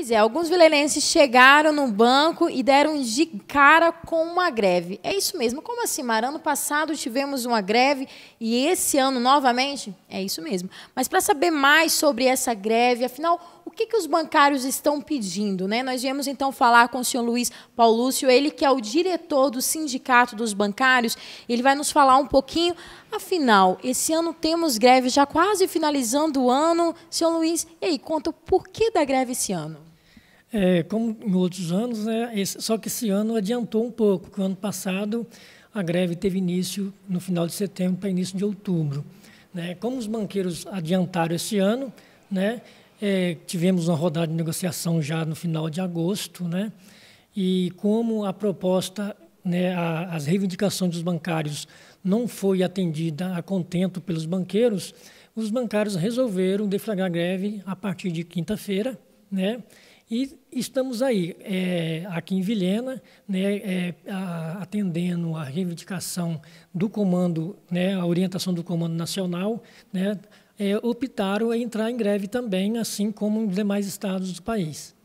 Pois é, alguns vilenenses chegaram no banco e deram de cara com uma greve. É isso mesmo. Como assim, Mar? Ano passado tivemos uma greve e esse ano novamente? É isso mesmo. Mas para saber mais sobre essa greve, afinal, o que, que os bancários estão pedindo? Né? Nós viemos então falar com o senhor Luiz Paulúcio, ele que é o diretor do Sindicato dos Bancários. Ele vai nos falar um pouquinho. Afinal, esse ano temos greve já quase finalizando o ano. Senhor Luiz, e aí, conta o porquê da greve esse ano? é, como em outros anos, né, esse, só que esse ano adiantou um pouco, porque o ano passado a greve teve início no final de setembro para início de outubro. Né? Como os banqueiros adiantaram esse ano, né, é, tivemos uma rodada de negociação já no final de agosto, né, e como a proposta, né, a, as reivindicações dos bancários não foi atendida a contento pelos banqueiros, os bancários resolveram deflagrar a greve a partir de quinta-feira, né, e estamos aí, é, aqui em Vilhena, né, é, atendendo a reivindicação do comando, né, a orientação do Comando Nacional, né, é, optaram a entrar em greve também, assim como os demais estados do país.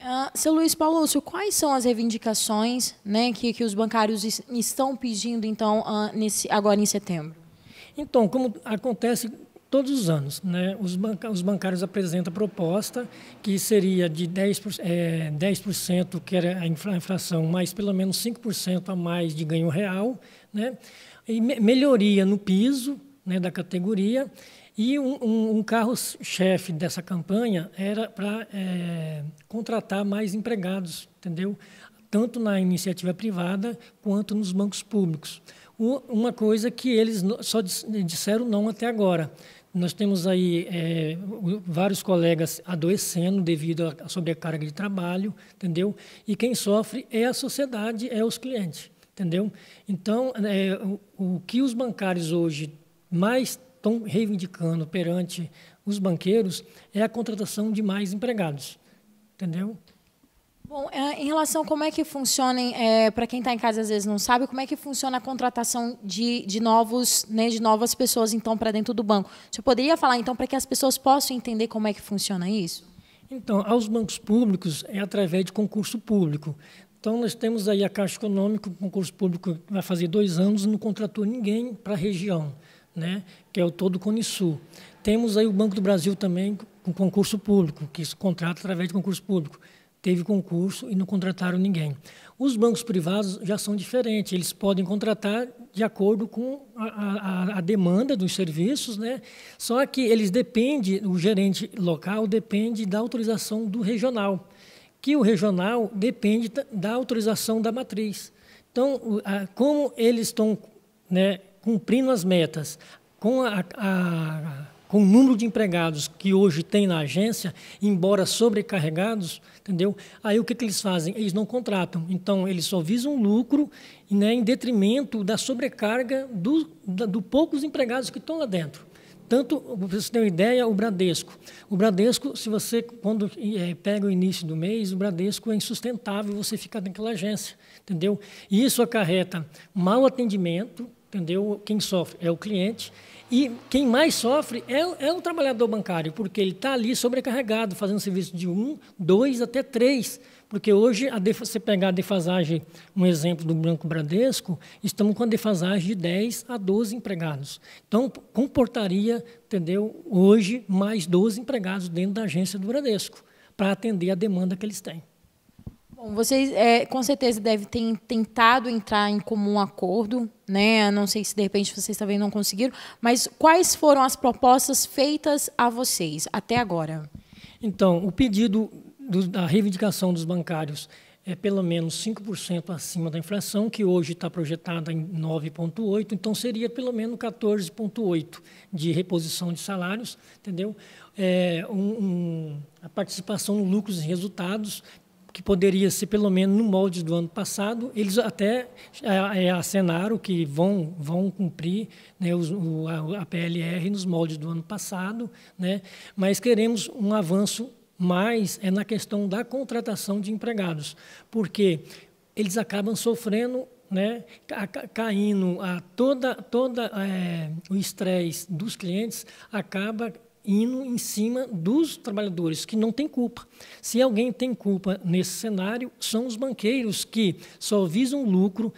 Uh, seu Luiz Paulo, quais são as reivindicações né, que, que os bancários estão pedindo então uh, nesse, agora em setembro? Então, como acontece todos os anos. Né? Os, banca, os bancários apresentam a proposta que seria de 10%, é, 10 que era a inflação, mais pelo menos 5% a mais de ganho real, né? e me melhoria no piso né, da categoria. E um, um, um carro-chefe dessa campanha era para é, contratar mais empregados, entendeu? Tanto na iniciativa privada quanto nos bancos públicos. uma coisa que eles só disseram não até agora nós temos aí é, vários colegas adoecendo devido à sobrecarga de trabalho, entendeu? E quem sofre é a sociedade, é os clientes, entendeu? Então, é, o, o que os bancários hoje mais estão reivindicando perante os banqueiros é a contratação de mais empregados, entendeu? Bom, é, em relação a como é que funciona, é, para quem está em casa às vezes não sabe, como é que funciona a contratação de, de novos, né, de novas pessoas então para dentro do banco? Você poderia falar então para que as pessoas possam entender como é que funciona isso? Então, aos bancos públicos é através de concurso público. Então, nós temos aí a Caixa Econômica, um concurso público vai fazer dois anos, e não contratou ninguém para a região, né? que é o todo o Sul. Temos aí o Banco do Brasil também com concurso público, que se contrata através de concurso público teve concurso e não contrataram ninguém. Os bancos privados já são diferentes, eles podem contratar de acordo com a, a, a demanda dos serviços, né? só que eles dependem, o gerente local depende da autorização do regional, que o regional depende da autorização da matriz. Então, como eles estão né, cumprindo as metas com a, a com o número de empregados que hoje tem na agência, embora sobrecarregados, entendeu? Aí o que, que eles fazem? Eles não contratam. Então, eles só visam lucro né, em detrimento da sobrecarga do, do poucos empregados que estão lá dentro. Tanto, para você ter uma ideia, o Bradesco. O Bradesco, se você, quando é, pega o início do mês, o Bradesco é insustentável você ficar naquela agência, entendeu? E isso acarreta mau atendimento, Entendeu? Quem sofre é o cliente. E quem mais sofre é, é o trabalhador bancário, porque ele está ali sobrecarregado, fazendo serviço de um, dois, até três. Porque hoje, a você pegar a defasagem, um exemplo do Banco Bradesco, estamos com a defasagem de 10 a 12 empregados. Então, comportaria, entendeu, hoje, mais 12 empregados dentro da agência do Bradesco, para atender a demanda que eles têm. Bom, vocês é, com certeza devem ter tentado entrar em comum acordo, né? Não sei se de repente vocês também não conseguiram, mas quais foram as propostas feitas a vocês até agora? Então, o pedido do, da reivindicação dos bancários é pelo menos 5% acima da inflação, que hoje está projetada em 9,8%, então seria pelo menos 14,8% de reposição de salários, entendeu? É, um, um, a participação no lucros e resultados que poderia ser pelo menos no molde do ano passado. Eles até é, é acenaram que vão, vão cumprir né, os, o, a, PLR nos moldes do ano passado, né, mas queremos um avanço mais é na questão da contratação de empregados, porque eles acabam sofrendo né, caindo a toda toda é, o estresse dos clientes acaba indo em cima dos trabalhadores, que não tem culpa. Se alguém tem culpa nesse cenário, são os banqueiros que só visam lucro,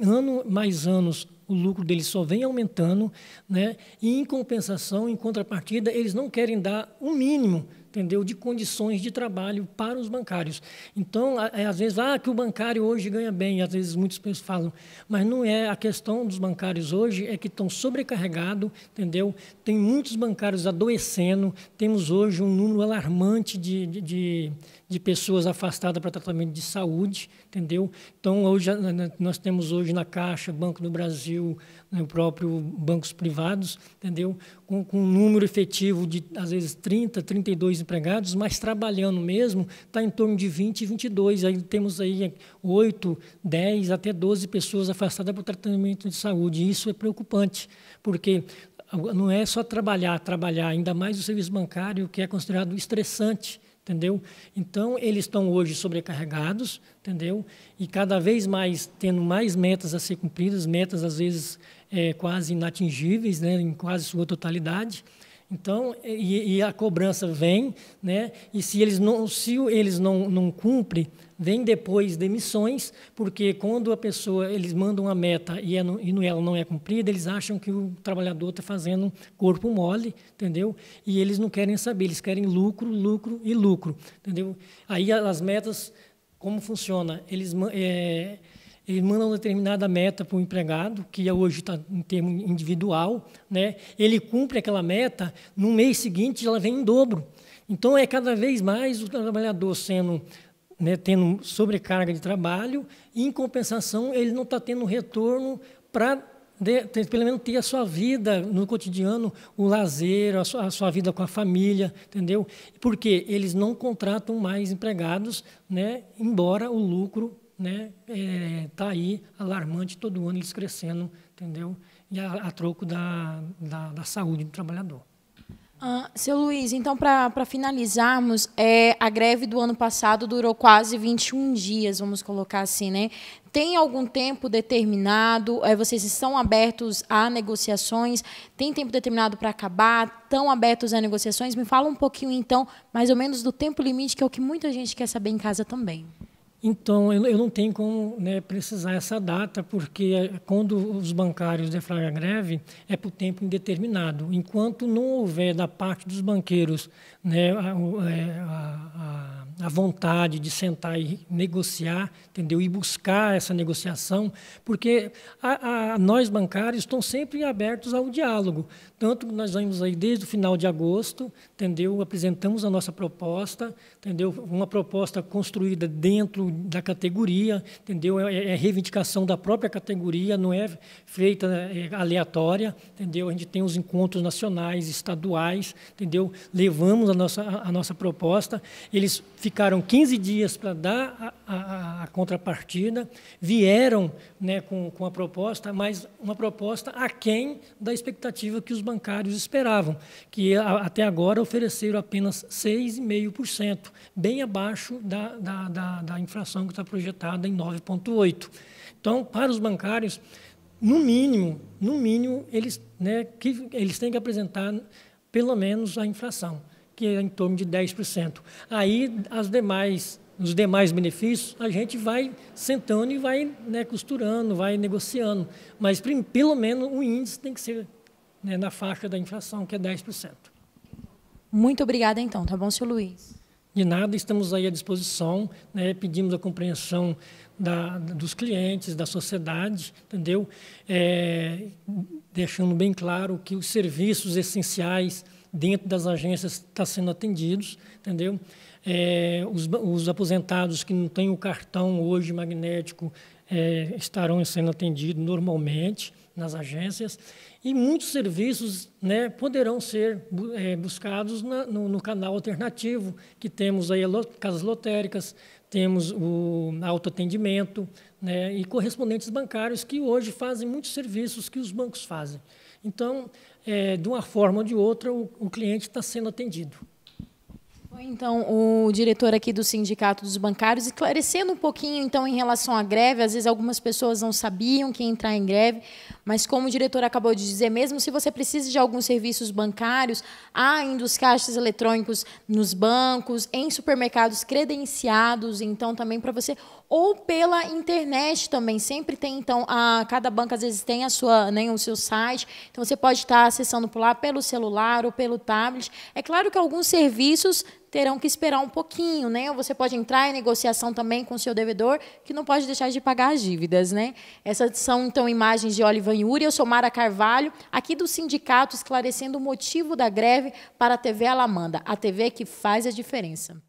ano mais anos o lucro deles só vem aumentando, né? e em compensação, em contrapartida, eles não querem dar o mínimo entendeu? De condições de trabalho para os bancários. Então, é, às vezes, ah, que o bancário hoje ganha bem, às vezes muitos pessoas falam, mas não é a questão dos bancários hoje, é que estão sobrecarregados, entendeu? Tem muitos bancários adoecendo, temos hoje um número alarmante de, de, de de pessoas afastadas para tratamento de saúde, entendeu? Então, hoje, nós temos hoje na Caixa, Banco do Brasil, né, o próprio bancos privados, entendeu? Com, com, um número efetivo de, às vezes, 30, 32 empregados, mas trabalhando mesmo, está em torno de 20, 22. Aí temos aí 8, 10, até 12 pessoas afastadas para tratamento de saúde. E isso é preocupante, porque não é só trabalhar, trabalhar, ainda mais o serviço bancário, que é considerado estressante entendeu? Então eles estão hoje sobrecarregados, entendeu? E cada vez mais tendo mais metas a ser cumpridas, metas às vezes é, quase inatingíveis, né, em quase sua totalidade. Então, e, e, a cobrança vem, né? E se eles não, se eles não, não cumprem Vem depois demissões, porque quando a pessoa, eles mandam a meta e, é, e ela não é cumprida, eles acham que o trabalhador está fazendo corpo mole, entendeu? E eles não querem saber, eles querem lucro, lucro e lucro, entendeu? Aí as metas, como funciona? Eles... É, uma determinada meta para o empregado, que é hoje está em termo individual, né? ele cumpre aquela meta, no mês seguinte ela vem em dobro. Então é cada vez mais o trabalhador sendo né, tendo sobrecarga de trabalho, e, em compensação, ele não está tendo retorno para, pelo menos, ter a sua vida no cotidiano, o lazer, a sua, a sua, vida com a família, entendeu? Porque eles não contratam mais empregados, né, embora o lucro né, é, tá aí alarmante todo ano eles crescendo, entendeu? E a, a troco da, da, da saúde do trabalhador. Ah, seu Luiz, então, para finalizarmos, é, a greve do ano passado durou quase 21 dias, vamos colocar assim, né? Tem algum tempo determinado? É, vocês estão abertos a negociações? Tem tempo determinado para acabar? Estão abertos a negociações? Me fala um pouquinho, então, mais ou menos do tempo limite, que é o que muita gente quer saber em casa também. Então, eu, não tenho como né, precisar essa data, porque é, quando os bancários deflagram a greve, é por tempo indeterminado. Enquanto não houver da parte dos banqueiros né, a, é, a a vontade de sentar e negociar, entendeu? E buscar essa negociação, porque a, a, nós bancários estamos sempre abertos ao diálogo. Tanto que nós vamos aí desde o final de agosto, entendeu? Apresentamos a nossa proposta, entendeu? Uma proposta construída dentro da categoria, entendeu? É, é, é reivindicação da própria categoria, não é feita é aleatória, entendeu? A gente tem os encontros nacionais, estaduais, entendeu? Levamos a nossa a, a nossa proposta, eles ficaram 15 dias para dar a, a, a contrapartida, vieram né, com, com a proposta, mas uma proposta aquém da expectativa que os bancários esperavam, que a, até agora ofereceram apenas 6,5%, bem abaixo da, da, da, da inflação que está projetada em 9,8%. Então, para os bancários, no mínimo, no mínimo, eles, né, que, eles têm que apresentar pelo menos a inflação que é em torno de 10%. Aí, as demais, os demais benefícios, a gente vai sentando e vai né, costurando, vai negociando. Mas, pelo menos, o índice tem que ser né, na faixa da inflação, que é 10%. Muito obrigada, então. Tá bom, senhor Luiz? De nada, estamos aí à disposição, né, pedimos a compreensão da, dos clientes, da sociedade, entendeu? É, deixando bem claro que os serviços essenciais dentro das agências está sendo atendidos, entendeu? É, os, os, aposentados que não têm o cartão hoje magnético é, estarão sendo atendidos normalmente nas agências e muitos serviços né, poderão ser é, buscados na, no, no, canal alternativo que temos aí casas lotéricas, temos o autoatendimento né, e correspondentes bancários que hoje fazem muitos serviços que os bancos fazem. Então, é, de uma forma ou de outra, o, o cliente está sendo atendido. Então, o diretor aqui do Sindicato dos Bancários, esclarecendo um pouquinho, então, em relação à greve, às vezes algumas pessoas não sabiam que ia entrar em greve, mas como o diretor acabou de dizer, mesmo se você precisa de alguns serviços bancários, há ainda os caixas eletrônicos nos bancos, em supermercados credenciados, então, também para você ou pela internet também. Sempre tem, então, a, cada banco às vezes tem a sua, né, o seu site. Então você pode estar acessando por lá pelo celular ou pelo tablet. É claro que alguns serviços terão que esperar um pouquinho, né? Ou você pode entrar em negociação também com o seu devedor, que não pode deixar de pagar as dívidas, né? Essas são, então, imagens de Olivan Yuri. Eu sou Mara Carvalho, aqui do sindicato, esclarecendo o motivo da greve para a TV Alamanda, a TV que faz a diferença.